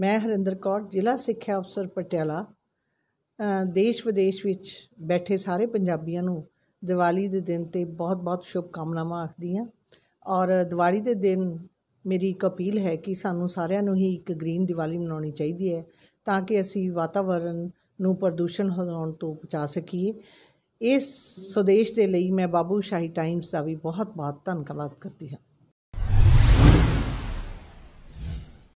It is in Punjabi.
ਮੈਂ ਹਰਿੰਦਰ ਕੌਰ ਜ਼ਿਲ੍ਹਾ ਸਿੱਖਿਆ ਅਫਸਰ ਪਟਿਆਲਾ ਦੇਸ਼ ਵਿਦੇਸ਼ ਵਿੱਚ ਬੈਠੇ ਸਾਰੇ ਪੰਜਾਬੀਆਂ ਨੂੰ ਦੀਵਾਲੀ ਦੇ ਦਿਨ ਤੇ ਬਹੁਤ-ਬਹੁਤ ਸ਼ੁਭ ਕਾਮਨਾਵਾਂ ਆਖਦੀ ਹਾਂ ਔਰ ਦੀਵਾਲੀ ਦੇ ਦਿਨ ਮੇਰੀ ਇੱਕ ਅਪੀਲ ਹੈ ਕਿ ਸਾਨੂੰ ਸਾਰਿਆਂ ਨੂੰ ਹੀ ਇੱਕ ਗ੍ਰੀਨ ਦੀਵਾਲੀ ਮਨਾਉਣੀ ਚਾਹੀਦੀ ਹੈ ਤਾਂ ਕਿ ਅਸੀਂ ਵਾਤਾਵਰਨ ਨੂੰ ਪ੍ਰਦੂਸ਼ਣ ਹੋਣ ਤੋਂ ਬਚਾ ਸਕੀਏ ਇਸ ਸੁਦੇਸ਼ ਦੇ ਲਈ ਮੈਂ ਬਾਬੂ ਸ਼ਾਹੀ ਟਾਈਮਸ ਦਾ ਵੀ ਬਹੁਤ-ਬਹੁਤ ਧੰਨਵਾਦ ਕਰਦੀ ਹਾਂ